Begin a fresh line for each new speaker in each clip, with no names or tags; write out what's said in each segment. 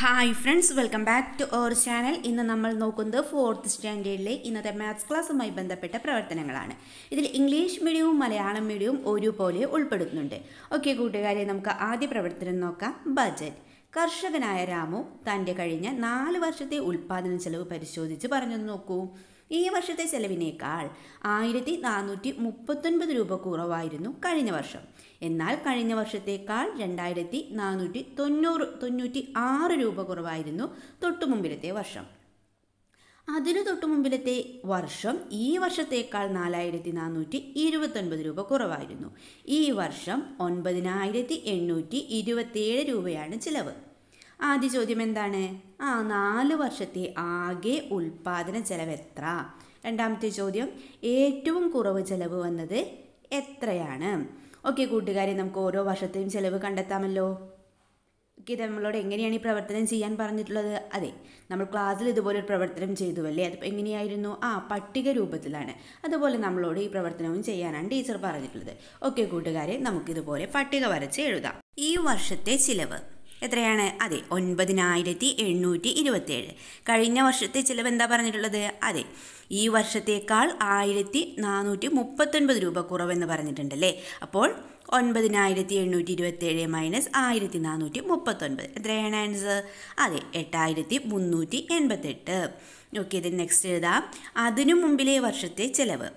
Hi friends welcome back to our channel ഇന്ന് നമ്മൾ നോക്കുന്നത് ഫോർത്ത് സ്റ്റാൻഡേർഡിലെ ഇന്നത്തെ മാത്സ് ക്ലാസ്സുമായി ബന്ധപ്പെട്ട പ്രവർത്തനങ്ങളാണ് ഇതിൽ ഇംഗ്ലീഷ് മീഡിയവും മലയാളം മീഡിയവും ഒരുപോലെ ഉൾപ്പെടുന്നുണ്ട് ഓക്കെ കൂട്ടുകാരെ നമുക്ക് ആദ്യ പ്രവർത്തനം നോക്കാം ബജറ്റ് കർഷകനായ രാമു തൻ്റെ കഴിഞ്ഞ നാല് വർഷത്തെ ഉൽപ്പാദന ചെലവ് പരിശോധിച്ച് പറഞ്ഞു നോക്കൂ ഈ വർഷത്തെ ചെലവിനേക്കാൾ ആയിരത്തി നാനൂറ്റി മുപ്പത്തൊൻപത് രൂപ കുറവായിരുന്നു കഴിഞ്ഞ വർഷം എന്നാൽ കഴിഞ്ഞ വർഷത്തേക്കാൾ രണ്ടായിരത്തി നാനൂറ്റി തൊണ്ണൂറ് തൊണ്ണൂറ്റി ആറ് രൂപ കുറവായിരുന്നു തൊട്ടുമുമ്പിലത്തെ വർഷം അതിനു തൊട്ടുമുമ്പിലത്തെ വർഷം ഈ വർഷത്തേക്കാൾ നാലായിരത്തി നാനൂറ്റി ഇരുപത്തൊൻപത് രൂപ കുറവായിരുന്നു ഈ വർഷം ഒൻപതിനായിരത്തി എണ്ണൂറ്റി ഇരുപത്തിയേഴ് രൂപയാണ് ചിലവ് ആദ്യ ചോദ്യം എന്താണ് ആ നാല് വർഷത്തെ ആകെ ഉൽപാദന ചെലവ് എത്ര രണ്ടാമത്തെ ചോദ്യം ഏറ്റവും കുറവ് ചെലവ് വന്നത് എത്രയാണ് ഓക്കെ കൂട്ടുകാരെ നമുക്ക് ഓരോ വർഷത്തെയും ചെലവ് കണ്ടെത്താമല്ലോ ഓക്കെ ഇത് നമ്മളോട് എങ്ങനെയാണ് ഈ പ്രവർത്തനം ചെയ്യാൻ പറഞ്ഞിട്ടുള്ളത് അതെ നമ്മൾ ക്ലാസ്സിൽ ഇതുപോലെ ഒരു പ്രവർത്തനം ചെയ്തു അല്ലേ അത് എങ്ങനെയായിരുന്നു ആ പട്ടിക രൂപത്തിലാണ് അതുപോലെ നമ്മളോട് ഈ പ്രവർത്തനവും ചെയ്യാനാണ് ടീച്ചർ പറഞ്ഞിട്ടുള്ളത് ഓക്കെ കൂട്ടുകാരെ നമുക്കിതുപോലെ പട്ടിക വരച്ച് എഴുതാം ഈ വർഷത്തെ ചിലവ് എത്രയാണ് അതെ ഒൻപതിനായിരത്തി എണ്ണൂറ്റി ഇരുപത്തേഴ് കഴിഞ്ഞ വർഷത്തെ ചിലവ് എന്താ പറഞ്ഞിട്ടുള്ളത് അതെ ഈ വർഷത്തേക്കാൾ ആയിരത്തി നാനൂറ്റി മുപ്പത്തൊൻപത് രൂപ കുറവെന്ന് പറഞ്ഞിട്ടുണ്ടല്ലേ അപ്പോൾ ഒൻപതിനായിരത്തി എണ്ണൂറ്റി ഇരുപത്തേഴ് മൈനസ് ആയിരത്തി നാനൂറ്റി മുപ്പത്തൊൻപത് എത്രയാണ് ആൻസർ അതെ എട്ടായിരത്തി മുന്നൂറ്റി എൺപത്തെട്ട് ഓക്കെ ഇത് നെക്സ്റ്റ് എഴുതാം അതിനു മുമ്പിലെ വർഷത്തെ ചിലവ്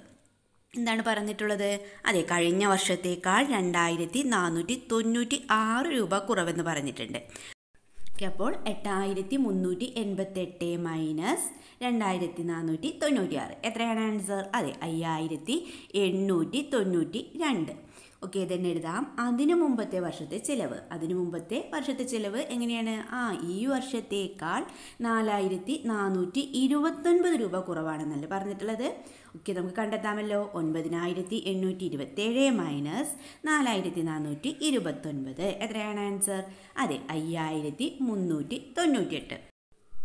എന്താണ് പറഞ്ഞിട്ടുള്ളത് അതെ കഴിഞ്ഞ വർഷത്തേക്കാൾ രണ്ടായിരത്തി നാനൂറ്റി തൊണ്ണൂറ്റി ആറ് രൂപ കുറവെന്ന് പറഞ്ഞിട്ടുണ്ട് അപ്പോൾ എട്ടായിരത്തി മുന്നൂറ്റി എൺപത്തെട്ട് മൈനസ് രണ്ടായിരത്തി നാനൂറ്റി തൊണ്ണൂറ്റി ആറ് എത്രയാണ് ആൻസർ അതെ അയ്യായിരത്തി എണ്ണൂറ്റി തൊണ്ണൂറ്റി രണ്ട് ഓക്കെ ഇതന്നെ എഴുതാം അതിനു മുമ്പത്തെ വർഷത്തെ ചിലവ് അതിനു മുമ്പത്തെ വർഷത്തെ ചിലവ് എങ്ങനെയാണ് ആ ഈ വർഷത്തേക്കാൾ നാലായിരത്തി നാനൂറ്റി ഇരുപത്തൊൻപത് രൂപ കുറവാണെന്നല്ലേ പറഞ്ഞിട്ടുള്ളത് ഓക്കെ നമുക്ക് കണ്ടെത്താമല്ലോ ഒൻപതിനായിരത്തി എണ്ണൂറ്റി ഇരുപത്തേഴ് മൈനസ് നാലായിരത്തി നാനൂറ്റി ഇരുപത്തൊൻപത് എത്രയാണ് ആൻസർ അതെ അയ്യായിരത്തി മുന്നൂറ്റി തൊണ്ണൂറ്റി എട്ട്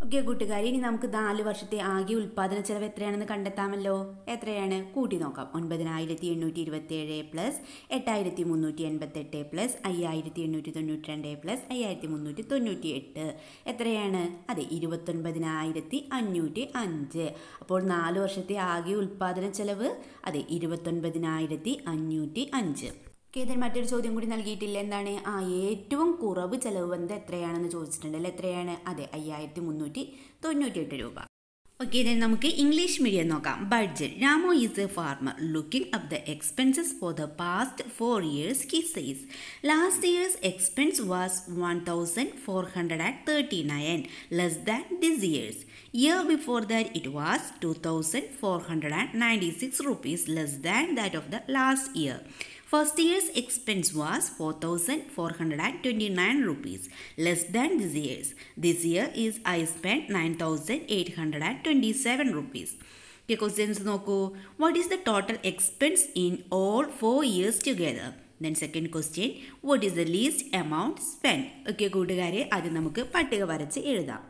ഓക്കെ കൂട്ടുകാരി ഇനി നമുക്ക് നാല് വർഷത്തെ ആകെ ഉൽപ്പാദന ചെലവ് എത്രയാണെന്ന് കണ്ടെത്താമല്ലോ എത്രയാണ് കൂട്ടി നോക്കാം ഒൻപതിനായിരത്തി എണ്ണൂറ്റി ഇരുപത്തിയേഴ് പ്ലസ് എട്ടായിരത്തി മുന്നൂറ്റി എൺപത്തെട്ട് പ്ലസ് അയ്യായിരത്തി എണ്ണൂറ്റി തൊണ്ണൂറ്റി രണ്ട് പ്ലസ് അയ്യായിരത്തി മുന്നൂറ്റി തൊണ്ണൂറ്റി എട്ട് എത്രയാണ് അതെ ഇരുപത്തൊൻപതിനായിരത്തി അഞ്ഞൂറ്റി അഞ്ച് അപ്പോൾ നാല് വർഷത്തെ ആകെ ഉൽപ്പാദന ചെലവ് അതെ ഇരുപത്തൊൻപതിനായിരത്തി അഞ്ഞൂറ്റി അഞ്ച് കേതൻ മറ്റൊരു ചോദ്യം കൂടി നൽകിയിട്ടില്ല എന്താണ് ആ ഏറ്റവും കുറവ് ചെലവ് വന്നത് എത്രയാണെന്ന് ചോദിച്ചിട്ടുണ്ടല്ലോ എത്രയാണ് അതെ അയ്യായിരത്തി മുന്നൂറ്റി എട്ട് രൂപ ഓക്കെ ഇതിന് നമുക്ക് ഇംഗ്ലീഷ് മീഡിയം നോക്കാം budget Ramo is a farmer looking up the expenses for the past four years he says last years expense was one thousand four hundred and thirty nine less than this years year before that it was two thousand four hundred and ninety six rupees less than that of the last year First year's expense was 4,429 rupees, less than this year's. This year is I spent 9,827 rupees. Okay, questions noko. What is the total expense in all four years together? Then second question what is the least amount spend okay കൂട്ടുകാരെ അത് നമുക്ക് പട്ടിക വരച്ച് എഴുതാം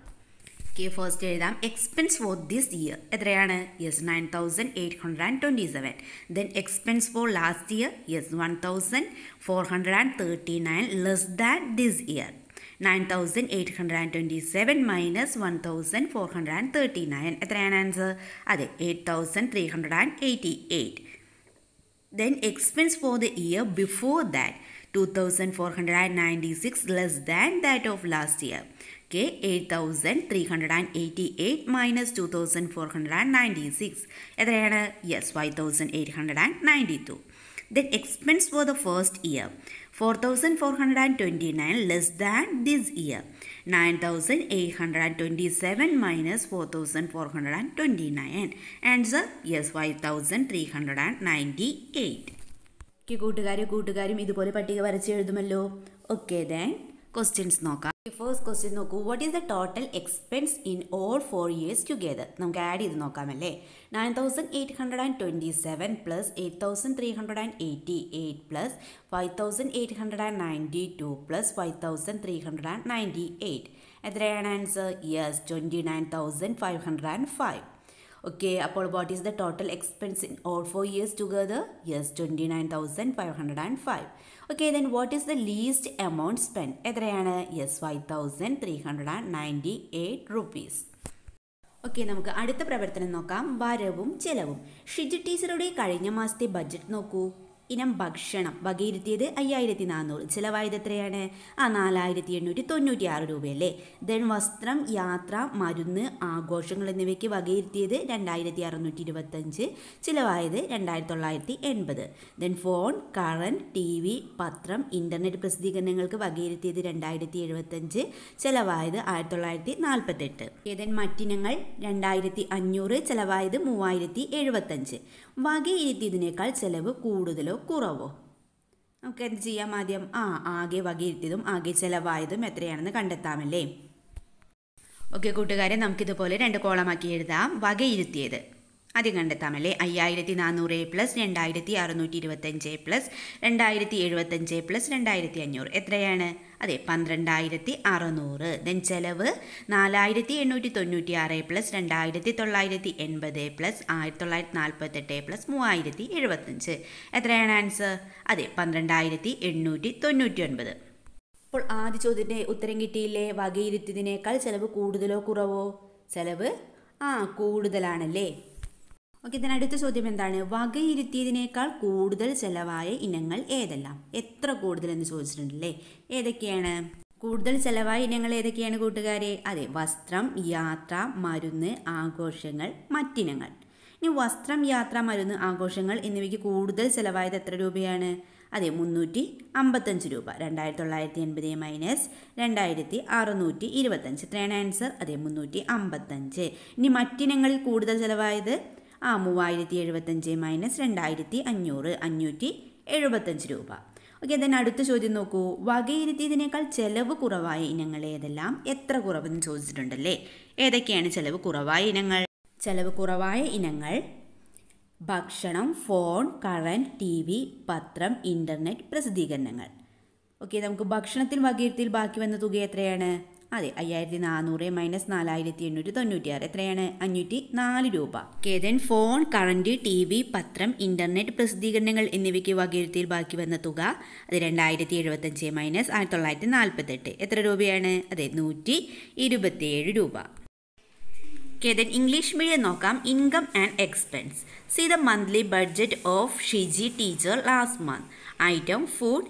okay first എഴുതാം expense for this year എത്രയാണ് yes nine thousand eight hundred and twenty seven then expense for last year yes one thousand four hundred and thirty nine less than this year nine thousand eight hundred and twenty seven minus one thousand four hundred and thirty nine എത്രയാണ് answer അതെ eight thousand three hundred and eighty eight then expense for the year before that two thousand four hundred and ninety six less than that of last year കെ eight thousand three hundred and eighty eight minus two thousand four hundred and ninety six എത്രയാണ് yes five thousand eight hundred and ninety two then expense for the first year four thousand four hundred and twenty nine less than this year nine thousand eight hundred and twenty seven minus four thousand four hundred and twenty nine answer yes five thousand three hundred and ninety eight okay കൂട്ടുകാരും കൂട്ടുകാരും ഇതുപോലെ പട്ടിക വരച്ച് എഴുതുമല്ലോ okay then questions നോക്കാം first question നോക്കൂ what is the total expense in all four years together നമുക്ക് add ചെയ്ത് നോക്കാമല്ലേ nine thousand eight hundred and twenty seven plus eight thousand three hundred and eighty eight plus five thousand eight hundred and ninety two plus five thousand three hundred and ninety eight എത്രയാണ് answer yes twenty nine thousand five hundred and five okay അപ്പോൾ what is the total expense in all four years together years twenty nine thousand five hundred and five okay then what is the least amount spend എത്രയാണ് yes five thousand three hundred and ninety eight rupees okay നമുക്ക് അടുത്ത പ്രവർത്തനം നോക്കാം വരവും ചെലവും ഷിജു ടീച്ചറുടെ കഴിഞ്ഞ മാസത്തെ ബഡ്ജറ്റ് നോക്കൂ ഇനം ഭക്ഷണം വകയിരുത്തിയത് അയ്യായിരത്തി നാനൂറ് ചിലവായത് എത്രയാണ് ആ നാലായിരത്തി എണ്ണൂറ്റി തൊണ്ണൂറ്റി ആറ് രൂപയല്ലേ ദെൻ വസ്ത്രം യാത്ര മരുന്ന് ആഘോഷങ്ങൾ എന്നിവയ്ക്ക് വകയിരുത്തിയത് രണ്ടായിരത്തി അറുന്നൂറ്റി ഇരുപത്തഞ്ച് ചിലവായത് രണ്ടായിരത്തി തൊള്ളായിരത്തി എൺപത് then phone current T V പത്രം ഇൻ്റർനെറ്റ് പ്രസിദ്ധീകരണങ്ങൾക്ക് വകയിരുത്തിയത് രണ്ടായിരത്തി എഴുപത്തഞ്ച് ചിലവായത് ആയിരത്തി തൊള്ളായിരത്തി നാൽപ്പത്തെട്ട് ഏതെൻ മറ്റിനങ്ങൾ രണ്ടായിരത്തി അഞ്ഞൂറ് ചിലവായത് മൂവായിരത്തി എഴുപത്തഞ്ച് വകയിരുത്തിയതിനേക്കാൾ ചെലവ് കൂടുതലോ കുറവോ നമുക്ക് എന്ത് ചെയ്യാം ആദ്യം ആ ആകെ വകയിരുത്തിയതും ആകെ ചെലവായതും എത്രയാണെന്ന് കണ്ടെത്താമല്ലേ ഓക്കെ കൂട്ടുകാരെ നമുക്കിതുപോലെ രണ്ട് കോളമാക്കി എഴുതാം വകയിരുത്തിയത് ആദ്യം കണ്ടെത്താമല്ലേ അയ്യായിരത്തി നാനൂറ് പ്ലസ് രണ്ടായിരത്തി അറുന്നൂറ്റി ഇരുപത്തഞ്ച് പ്ലസ് രണ്ടായിരത്തി എഴുപത്തഞ്ച് പ്ലസ് രണ്ടായിരത്തി അഞ്ഞൂറ് എത്രയാണ് അതെ പന്ത്രണ്ടായിരത്തി അറുന്നൂറ് ദെൻ ചെലവ് നാലായിരത്തി എണ്ണൂറ്റി തൊണ്ണൂറ്റി ആറ് പ്ലസ് രണ്ടായിരത്തി തൊള്ളായിരത്തി എൺപത് പ്ലസ് ആയിരത്തി തൊള്ളായിരത്തി നാൽപ്പത്തെട്ട് പ്ലസ് മൂവായിരത്തി എഴുപത്തഞ്ച് എത്രയാണ് ആൻസർ അതെ പന്ത്രണ്ടായിരത്തി എണ്ണൂറ്റി തൊണ്ണൂറ്റി ഒൻപത് അപ്പോൾ ആദ്യ ചോദ്യത്തിൻ്റെ ഉത്തരം കിട്ടിയില്ലേ വകയിരുത്തിയതിനേക്കാൾ ചിലവ് കൂടുതലോ കുറവോ ചിലവ് ആ കൂടുതലാണല്ലേ ഓക്കെ ഇതിന് അടുത്ത ചോദ്യം എന്താണ് വകയിരുത്തിയതിനേക്കാൾ കൂടുതൽ ചിലവായ ഇനങ്ങൾ ഏതെല്ലാം എത്ര കൂടുതൽ എന്ന് ചോദിച്ചിട്ടുണ്ടല്ലേ ഏതൊക്കെയാണ് കൂടുതൽ ചിലവായ ഇനങ്ങൾ ഏതൊക്കെയാണ് കൂട്ടുകാരെ അതെ വസ്ത്രം യാത്ര മരുന്ന് ആഘോഷങ്ങൾ മറ്റിനങ്ങൾ ഇനി വസ്ത്രം യാത്ര മരുന്ന് ആഘോഷങ്ങൾ എന്നിവയ്ക്ക് കൂടുതൽ ചിലവായത് എത്ര രൂപയാണ് അതെ മുന്നൂറ്റി അമ്പത്തഞ്ച് രൂപ രണ്ടായിരത്തി തൊള്ളായിരത്തി എൺപത് മൈനസ് രണ്ടായിരത്തി അറുന്നൂറ്റി ഇരുപത്തഞ്ച് ഇത്രയാണ് ആൻസർ അതെ മുന്നൂറ്റി അമ്പത്തഞ്ച് ഇനി മറ്റിനങ്ങളിൽ കൂടുതൽ ചിലവായത് ആ മൂവായിരത്തി എഴുപത്തഞ്ച് മൈനസ് രണ്ടായിരത്തി അഞ്ഞൂറ് അഞ്ഞൂറ്റി എഴുപത്തഞ്ച് രൂപ ഓക്കെ ദെൻ അടുത്ത ചോദ്യം നോക്കൂ വകയിരുത്തിയതിനേക്കാൾ ചെലവ് കുറവായ ഇനങ്ങൾ ഏതെല്ലാം എത്ര കുറവെന്ന് ചോദിച്ചിട്ടുണ്ടല്ലേ ഏതൊക്കെയാണ് ചെലവ് കുറവായ ഇനങ്ങൾ ചെലവ് കുറവായ ഇനങ്ങൾ ഭക്ഷണം ഫോൺ കറണ്ട് ടി വി പത്രം ഇൻ്റർനെറ്റ് പ്രസിദ്ധീകരണങ്ങൾ ഓക്കെ നമുക്ക് ഭക്ഷണത്തിൽ വകയിരുത്തിയിൽ ബാക്കി വന്ന തുക എത്രയാണ് അതെ അയ്യായിരത്തി നാനൂറ് മൈനസ് നാലായിരത്തി എണ്ണൂറ്റി തൊണ്ണൂറ്റിയാറ് എത്രയാണ് അഞ്ഞൂറ്റി നാല് രൂപ കേതൻ ഫോൺ കറണ്ട് ടി വി പത്രം ഇന്റർനെറ്റ് പ്രസിദ്ധീകരണങ്ങൾ എന്നിവയ്ക്ക് വകയിരുത്തിയിൽ ബാക്കി വന്ന തുക അത് രണ്ടായിരത്തി എഴുപത്തഞ്ച് മൈനസ് ആയിരത്തി തൊള്ളായിരത്തി നാൽപ്പത്തെട്ട് എത്ര രൂപയാണ് അതെ നൂറ്റി ഇരുപത്തിയേഴ് രൂപ കേതൻ ഇംഗ്ലീഷ് മീഡിയം നോക്കാം income and expense see the monthly budget of Shiji teacher last month item food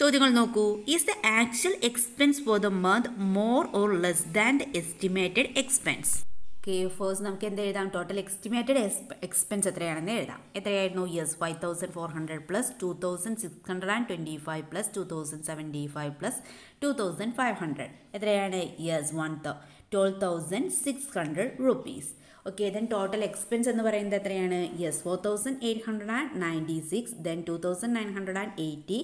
ചോദ്യങ്ങൾ നോക്കൂ is the actual expense for the month more or less than the estimated expense കെ ഫോഴ്സ് നമുക്ക് എന്ത് എഴുതാം ടോട്ടൽ എസ്റ്റിമേറ്റഡ് എക്സ്പെൻസ് എത്രയാണെന്ന് എഴുതാം എത്രയായിരുന്നു yes five thousand four hundred plus two thousand six hundred and twenty five plus two thousand seventy five plus two thousand five hundred എത്രയാണ് yes one twelve thousand six hundred rupees okay then total expense എന്ന് പറയുന്നത് എത്രയാണ് yes four thousand eight hundred and ninety six then two thousand nine hundred and eighty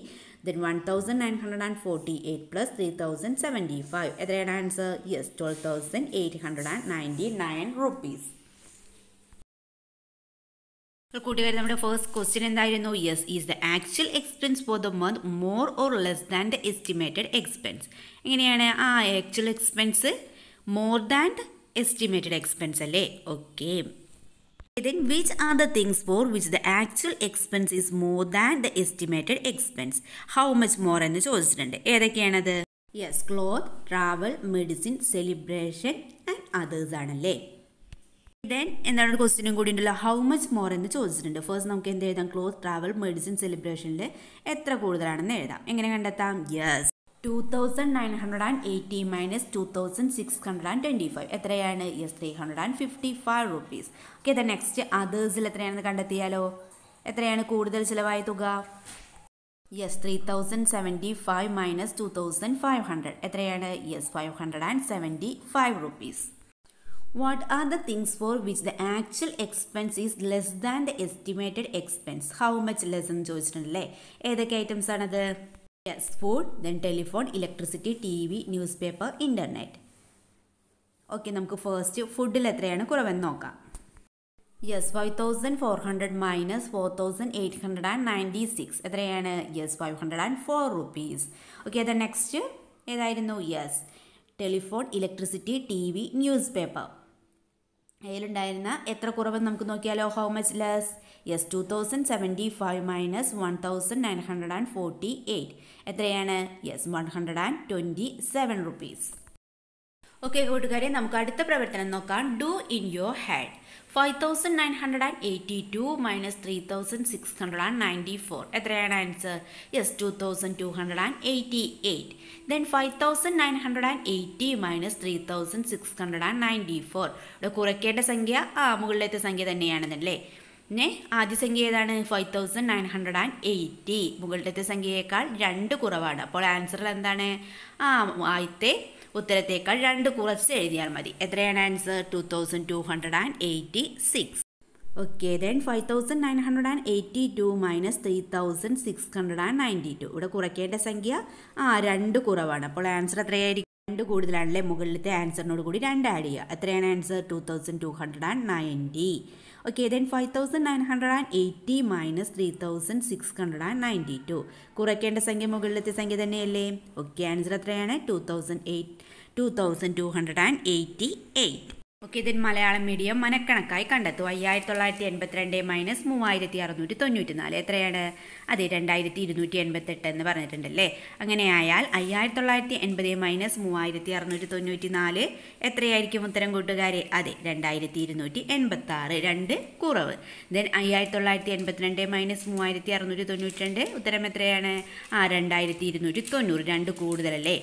then one thousand nine hundred and forty eight plus three thousand seventy five എത്രയാണ് answer yes twelve thousand eight hundred and ninety nine rupees കൂട്ടുകാർ നമ്മുടെ first question എന്തായിരുന്നു yes is the actual expense for the month more or less than the estimated expense എങ്ങനെയാണ് ആ actual expense more than estimated expense അല്ലേ okay then which are the things for which the actual expense is more than the estimated expense how much more എന്ന് ചോദിച്ചിട്ടുണ്ട് ഏതൊക്കെയാണത് yes cloth travel medicine celebration and others ആണല്ലേ then എന്താണ് ക്വസ്റ്റിനും കൂടി ഉണ്ടല്ലോ how much more എന്ന് ചോദിച്ചിട്ടുണ്ട് ഫസ്റ്റ് നമുക്ക് എന്ത് എഴുതാം ക്ലോത്ത് ട്രാവൽ മെഡിസിൻ സെലിബ്രേഷനിൽ എത്ര കൂടുതലാണെന്ന് എഴുതാം എങ്ങനെ കണ്ടെത്താം yes two thousand nine hundred and eighty minus two thousand six hundred and twenty five എത്രയാണ് yes three hundred and fifty five rupees okay the next അതേഴ്സിൽ എത്രയാണെന്ന് കണ്ടെത്തിയാലോ എത്രയാണ് കൂടുതൽ ചിലവായ തുക yes three thousand seventy five minus two thousand five hundred എത്രയാണ് yes five hundred and seventy five rupees what are the things for which the actual expense is less than the estimated expense how much less എന്ന് ചോദിച്ചിട്ടുണ്ടല്ലേ ഏതൊക്കെ items ആണത് yes food then telephone electricity T V newspaper internet okay നമുക്ക് first ഫുഡിൽ എത്രയാണ് കുറവെന്ന് നോക്കാം yes five thousand four hundred minus four thousand eight hundred and ninety six എത്രയാണ് yes five hundred and four rupees okay അത് next ഏതായിരുന്നു yes telephone electricity T V newspaper അതിലുണ്ടായിരുന്ന എത്ര കുറവെന്ന് നമുക്ക് നോക്കിയാലോ how much less yes two thousand seventy five minus one thousand nine hundred and forty eight എത്രയാണ് yes one hundred and twenty seven rupees okay കൂട്ടുകാരെ നമുക്ക് അടുത്ത പ്രവർത്തനം നോക്കാം do in your head five thousand nine hundred and eighty two minus three thousand six hundred and ninety four എത്രയാണ് answer yes two thousand two hundred and eighty eight then five thousand nine hundred and eighty minus three thousand six hundred and ninety four ഇവിടെ കുറയ്ക്കേണ്ട സംഖ്യ ആ മുകളിലത്തെ സംഖ്യ തന്നെയാണെന്നല്ലേ പിന്നെ ആദ്യ സംഖ്യ ഏതാണ് five thousand nine hundred and eighty മുകളിലത്തെ സംഖ്യയേക്കാൾ രണ്ട് കുറവാണ് അപ്പോൾ ആൻസറിൽ എന്താണ് ആ ആദ്യത്തെ ഉത്തരത്തേക്കാൾ രണ്ട് കുറച്ച് എഴുതിയാൽ മതി എത്രയാണ് answer two thousand two hundred and eighty six okay then five thousand nine hundred and eighty two minus three thousand six hundred and ninety two ഇവിടെ കുറയ്ക്കേണ്ട സംഖ്യ ആ രണ്ട് കുറവാണ് അപ്പോൾ ആൻസർ എത്രയായിരിക്കും രണ്ട് കൂടുതലാണല്ലേ മുകളിലത്തെ ആൻസറിനോട് കൂടി രണ്ട് ആഡ് ചെയ്യുക എത്രയാണ് answer two thousand two hundred and ninety okay then five thousand nine hundred and eighty minus three thousand six hundred and ninety two കുറയ്ക്കേണ്ട സംഖ്യ മുകളിലത്തെ സംഖ്യ തന്നെയല്ലേ ഓക്കെ ആൻസർ എത്രയാണ് two thousand eight two thousand two hundred and eighty eight okay ഇതിന് Malayalam medium മനക്കണക്കായി കണ്ടെത്തു അയ്യായിരത്തി തൊള്ളായിരത്തി എൺപത്തിരണ്ട് മൈനസ് മൂവായിരത്തി അറുന്നൂറ്റി തൊണ്ണൂറ്റി നാല് എത്രയാണ് അതെ രണ്ടായിരത്തി ഇരുന്നൂറ്റി എൺപത്തെട്ട് എന്ന് പറഞ്ഞിട്ടുണ്ടല്ലേ അങ്ങനെയായാൽ അയ്യായിരത്തി തൊള്ളായിരത്തി എൺപത് മൈനസ് മൂവായിരത്തി അറുന്നൂറ്റി തൊണ്ണൂറ്റി നാല് എത്രയായിരിക്കും ഉത്തരം കൂട്ടുകാരെ അതെ രണ്ടായിരത്തി ഇരുന്നൂറ്റി എൺപത്താറ് രണ്ട് കുറവ് ദെൻ അയ്യായിരത്തി തൊള്ളായിരത്തി എൺപത്തിരണ്ട് മൈനസ് മൂവായിരത്തി അറുന്നൂറ്റി തൊണ്ണൂറ്റി രണ്ട് ഉത്തരം എത്രയാണ് ആ രണ്ടായിരത്തി ഇരുന്നൂറ്റി തൊണ്ണൂറ് രണ്ട് കൂടുതലല്ലേ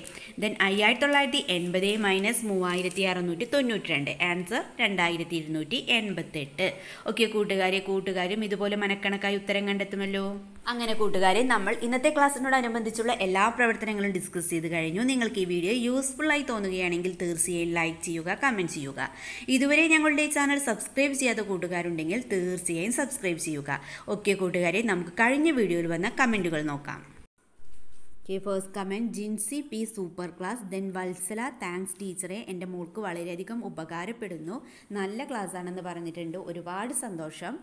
ദെൻ അയ്യായിരത്തി തൊള്ളായിരത്തി എൺപത് മൈനസ് മൂവായിരത്തി അറുന്നൂറ്റി തൊണ്ണൂറ്റി രണ്ട് ആൻസർ രണ്ടായിരത്തി ഇരുന്നൂറ്റി എൺപത്തെട്ട് ഓക്കെ കൂട്ടുകാരെ കൂട്ടുകാരും ഇതുപോലെ മനക്കണക്കായി ഉത്തരം കണ്ടെത്തുമല്ലോ അങ്ങനെ കൂട്ടുകാരെ നമ്മൾ ഇന്നത്തെ ക്ലാസ്സിനോടനുബന്ധിച്ചുള്ള എല്ലാ പ്രവർത്തനങ്ങളും ഡിസ്കസ് ചെയ്ത് കഴിഞ്ഞു നിങ്ങൾക്ക് ഈ വീഡിയോ യൂസ്ഫുൾ ആയി തോന്നുകയാണെങ്കിൽ തീർച്ചയായും ലൈക്ക് ചെയ്യുക കമൻറ്റ് ചെയ്യുക ഇതുവരെ ഞങ്ങളുടെ ചാനൽ സബ്സ്ക്രൈബ് ചെയ്യാത്ത കൂട്ടുകാരുണ്ടെങ്കിൽ തീർച്ചയായും സബ്സ്ക്രൈബ് ചെയ്യുക ഓക്കെ കൂട്ടുകാരെ നമുക്ക് കഴിഞ്ഞ വീഡിയോയിൽ വന്ന കമൻറ്റുകൾ നോക്കാം okay first comment Jinsi P super class then Vatsala thanks ടീച്ചറെ എൻ്റെ മോൾക്ക് വളരെയധികം ഉപകാരപ്പെടുന്നു നല്ല ക്ലാസ് ആണെന്ന് പറഞ്ഞിട്ടുണ്ട് ഒരുപാട് സന്തോഷം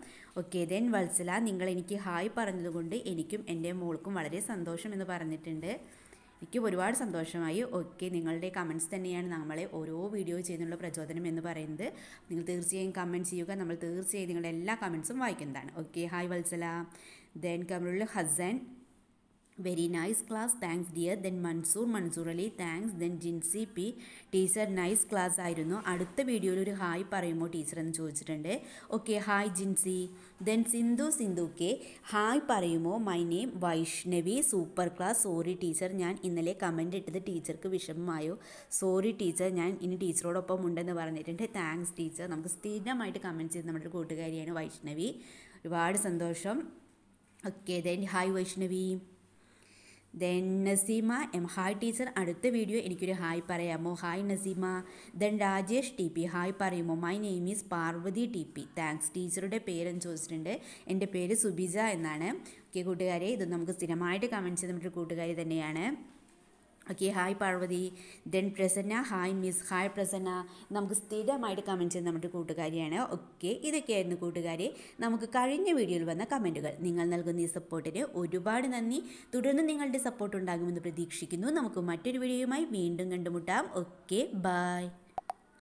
ഓക്കെ ദെൻ വത്സല നിങ്ങൾ എനിക്ക് ഹായ് പറഞ്ഞതുകൊണ്ട് എനിക്കും എൻ്റെ മോൾക്കും വളരെ സന്തോഷം എന്ന് പറഞ്ഞിട്ടുണ്ട് എനിക്ക് ഒരുപാട് സന്തോഷമായി ഓക്കെ നിങ്ങളുടെ കമൻസ് തന്നെയാണ് നമ്മളെ ഓരോ വീഡിയോ ചെയ്യുന്നുള്ള പ്രചോദനം എന്ന് പറയുന്നത് നിങ്ങൾ തീർച്ചയായും കമൻറ്റ് ചെയ്യുക നമ്മൾ തീർച്ചയായും നിങ്ങളുടെ എല്ലാ കമൻസും വായിക്കുന്നതാണ് okay hi Vatsala then Kamarulla Hasan very nice class thanks dear then Mansoor Mansoor Ali thanks then Jinsi P teacher nice class ആയിരുന്നു അടുത്ത വീഡിയോയിൽ ഒരു ഹായ് പറയുമോ ടീച്ചർ എന്ന് ചോദിച്ചിട്ടുണ്ട് okay hi Jinsi then Sindhu Sindhu K hi പറയുമോ my name Vaishnavi super class sorry teacher ഞാൻ ഇന്നലെ കമൻ്റ് ഇട്ടത് ടീച്ചർക്ക് വിഷമമായോ സോറി ടീച്ചർ ഞാൻ ഇനി ടീച്ചറോടൊപ്പം ഉണ്ടെന്ന് പറഞ്ഞിട്ടുണ്ട് താങ്ക്സ് ടീച്ചർ നമുക്ക് സ്ഥിരമായിട്ട് കമൻറ്റ് ചെയ്ത് നമ്മുടെ കൂട്ടുകാരിയാണ് വൈഷ്ണവി ഒരുപാട് സന്തോഷം okay then hi Vaishnavi then Naseema M hi teacher അടുത്ത വീഡിയോ എനിക്കൊരു ഹായ് പറയാമോ hi Naseema then Rajesh T P hi പറയുമോ my name is Parvathi T P thanks ടീച്ചറുടെ പേരെന്ന് ചോദിച്ചിട്ടുണ്ട് എൻ്റെ പേര് സുബിജ എന്നാണ് ഓക്കെ കൂട്ടുകാരെ ഇത് നമുക്ക് സ്ഥിരമായിട്ട് കമൻറ്റ് ചെയ്ത് നമ്മുടെ കൂട്ടുകാരി തന്നെയാണ് okay hi Parvathi then Prasanna hi miss hi Prasanna നമുക്ക് സ്ഥിരമായിട്ട് കമൻറ്റ് ചെയ്യുന്ന നമ്മുടെ കൂട്ടുകാരിയാണ് ഓക്കെ ഇതൊക്കെയായിരുന്നു കൂട്ടുകാരി നമുക്ക് കഴിഞ്ഞ വീഡിയോയിൽ വന്ന കമൻറ്റുകൾ നിങ്ങൾ നൽകുന്ന ഈ സപ്പോർട്ടിന് ഒരുപാട് നന്ദി തുടർന്ന് നിങ്ങളുടെ സപ്പോർട്ട് ഉണ്ടാകുമെന്ന് പ്രതീക്ഷിക്കുന്നു നമുക്ക് മറ്റൊരു വീഡിയോയുമായി വീണ്ടും കണ്ടുമുട്ടാം ഓക്കെ ബായ്